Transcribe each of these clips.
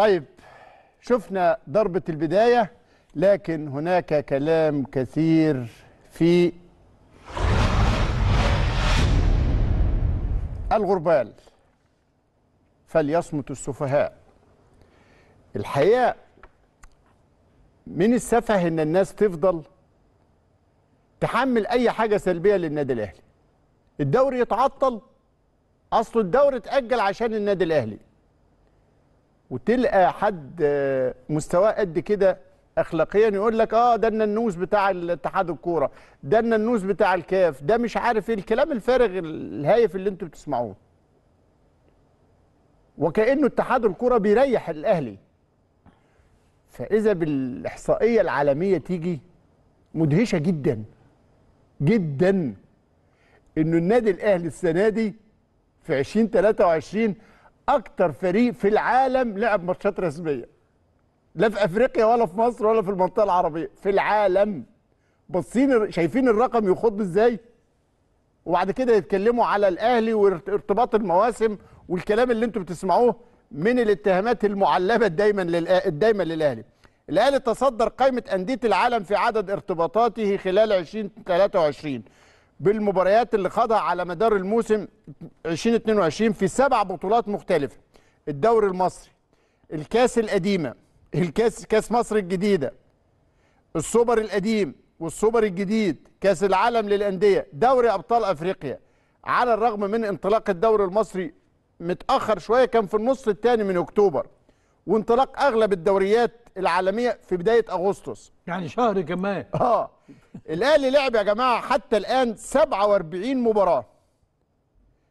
طيب شفنا ضربة البداية لكن هناك كلام كثير في الغربال فليصمت السفهاء الحقيقة من السفه ان الناس تفضل تحمل اي حاجه سلبيه للنادي الاهلي الدوري يتعطل اصل الدوري اتاجل عشان النادي الاهلي وتلقى حد آه، مستواه قد كده اخلاقيا يقول لك اه ده النوز بتاع الاتحاد الكوره ده النوز بتاع الكاف ده مش عارف ايه الكلام الفارغ الهايف اللي انتوا بتسمعوه وكانه اتحاد الكوره بيريح الاهلي فاذا بالاحصائيه العالميه تيجي مدهشه جدا جدا انه النادي الاهلي السنه دي في 2023 اكتر فريق في العالم لعب ماتشات رسميه لا في افريقيا ولا في مصر ولا في المنطقه العربيه في العالم باصين شايفين الرقم يخض ازاي وبعد كده يتكلموا على الاهلي وارتباط المواسم والكلام اللي انتم بتسمعوه من الاتهامات المعلبه دايما دايما للاهلي الاهلي تصدر قائمه انديه العالم في عدد ارتباطاته خلال 2023 بالمباريات اللي خاضها على مدار الموسم 2022 في سبع بطولات مختلفه الدوري المصري الكاس القديمه الكاس كاس مصر الجديده السوبر القديم والسوبر الجديد كاس العالم للانديه دوري ابطال افريقيا على الرغم من انطلاق الدوري المصري متاخر شويه كان في النص الثاني من اكتوبر وانطلاق اغلب الدوريات العالميه في بدايه اغسطس يعني شهر كمان اه الاهلي لعب يا جماعه حتى الان 47 مباراه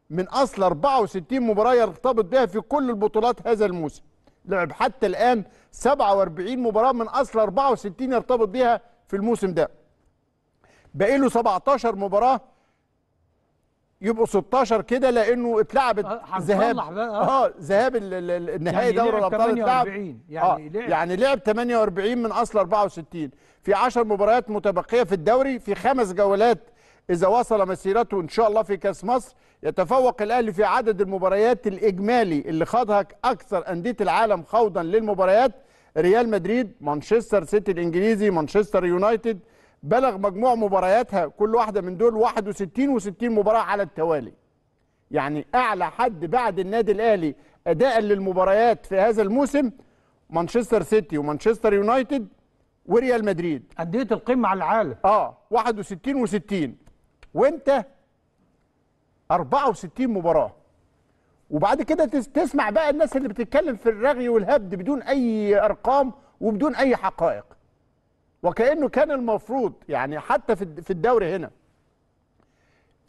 من اصل 64 مباراه يرتبط بها في كل البطولات هذا الموسم لعب حتى الان 47 مباراه من اصل 64 يرتبط بها في الموسم ده باقي له 17 مباراه يبقوا 16 كده لانه اتلعبت آه، ذهاب آه. اه ذهاب النهائي يعني دوري الابطال اتلعب يعني آه، لعب يعني لعب 48 من اصل 64 في 10 مباريات متبقيه في الدوري في خمس جولات اذا وصل مسيرته ان شاء الله في كاس مصر يتفوق الاهلي في عدد المباريات الاجمالي اللي خاضها اكثر انديه العالم خوضا للمباريات ريال مدريد مانشستر سيتي الانجليزي مانشستر يونايتد بلغ مجموع مبارياتها كل واحده من دول 61 و60 مباراه على التوالي يعني اعلى حد بعد النادي الاهلي اداء للمباريات في هذا الموسم مانشستر سيتي ومانشستر يونايتد وريال مدريد أندية القمة على العالم اه 61 و60 وانت 64 مباراة وبعد كده تسمع بقى الناس اللي بتتكلم في الرغي والهبد بدون أي أرقام وبدون أي حقائق وكانه كان المفروض يعني حتى في في الدوري هنا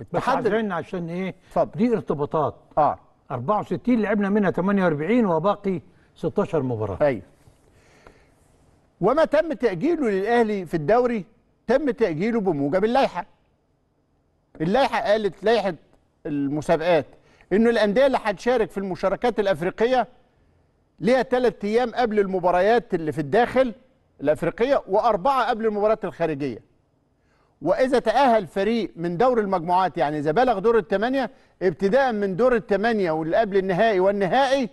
اتحاد عايزين عشان ايه فضل. دي ارتباطات اه 64 لعبنا منها 48 وباقي 16 مباراه ايوه وما تم تاجيله للاهلي في الدوري تم تاجيله بموجب اللائحه اللائحه قالت لائحه المسابقات انه الانديه اللي هتشارك في المشاركات الافريقيه ليها ثلاث ايام قبل المباريات اللي في الداخل الافريقيه واربعه قبل المباريات الخارجيه واذا تاهل فريق من دور المجموعات يعني اذا بلغ دور الثمانيه ابتداء من دور الثمانيه واللي قبل النهائي والنهائي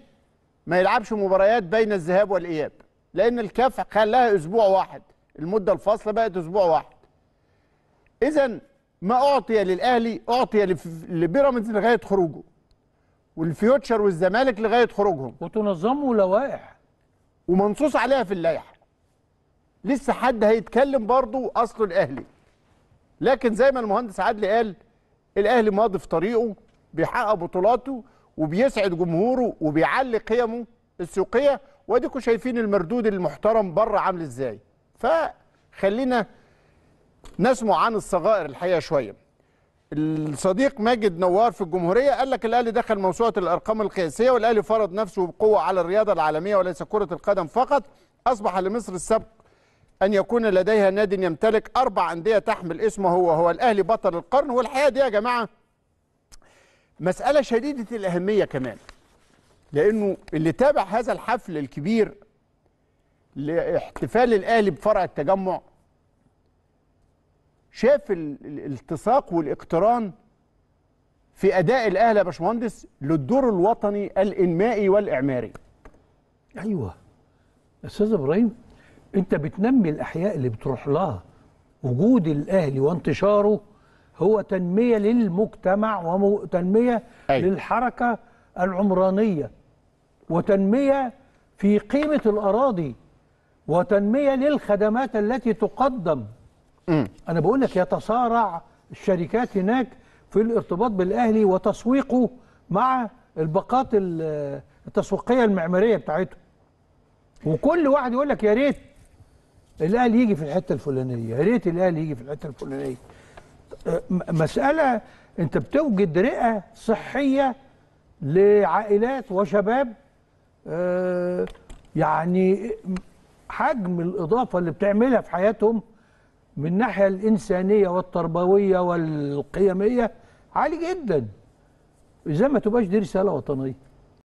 ما يلعبش مباريات بين الذهاب والاياب لان الكاف خلاها اسبوع واحد المده الفاصله بقت اسبوع واحد اذا ما اعطي للاهلي اعطي لبيراميدز لغايه خروجه والفيوتشر والزمالك لغايه خروجهم وتنظموا لوائح ومنصوص عليها في اللائحه لسه حد هيتكلم برضه اصله الاهلي لكن زي ما المهندس عدلي قال الاهلي ماضي في طريقه بيحقق بطولاته وبيسعد جمهوره وبيعلي قيمه السوقيه واديكم شايفين المردود المحترم بره عامل ازاي فخلينا نسمع عن الصغائر الحقيقه شويه الصديق ماجد نوار في الجمهوريه قال لك الاهلي دخل موسوعه الارقام القياسيه والاهلي فرض نفسه بقوه على الرياضه العالميه وليس كره القدم فقط اصبح لمصر السبق أن يكون لديها نادي يمتلك أربع أندية تحمل اسمه وهو الأهلي بطل القرن والحقيقة دي يا جماعة مسألة شديدة الأهمية كمان لأنه اللي تابع هذا الحفل الكبير لاحتفال الأهلي بفرع التجمع شاف الالتصاق والاقتران في أداء الأهلي يا باشمهندس للدور الوطني الإنمائي والإعماري أيوه أستاذ إبراهيم انت بتنمي الاحياء اللي بتروح لها وجود الاهلي وانتشاره هو تنميه للمجتمع وتنميه أي. للحركه العمرانيه وتنميه في قيمه الاراضي وتنميه للخدمات التي تقدم م. انا بقول لك يتصارع الشركات هناك في الارتباط بالاهلي وتسويقه مع الباقات التسويقيه المعماريه بتاعته وكل واحد يقول لك يا ريت الاهلي يجي في الحته الفلانيه يا ريت الاهلي يجي في الحته الفلانيه أه، مساله انت بتوجد رئه صحيه لعائلات وشباب أه، يعني حجم الاضافه اللي بتعملها في حياتهم من الناحيه الانسانيه والتربويه والقيميه عالي جدا إذا ما تبقاش دي رساله وطنيه